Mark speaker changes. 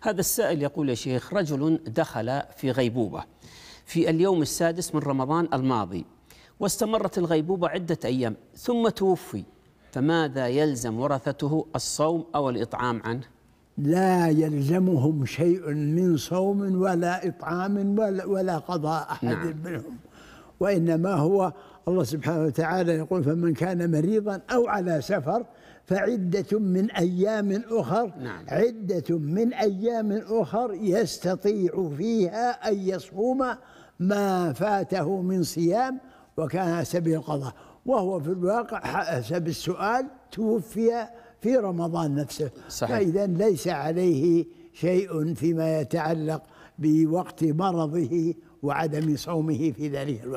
Speaker 1: هذا السائل يقول يا شيخ رجل دخل في غيبوبة في اليوم السادس من رمضان الماضي واستمرت الغيبوبة عدة أيام ثم توفي فماذا يلزم ورثته الصوم أو الإطعام عنه
Speaker 2: لا يلزمهم شيء من صوم ولا إطعام ولا, قضاء أحد نعم. منهم وإنما هو الله سبحانه وتعالى يقول فمن كان مريضا أو على سفر فعدة من أيام أخر نعم. عدة من أيام أخر يستطيع فيها أن يصوم ما فاته من صيام وكان سبيل القضاء وهو في الواقع حسب السؤال توفي في رمضان نفسه صحيح. فإذا ليس عليه شيء فيما يتعلق بوقت مرضه وعدم صومه في ذلك الوقت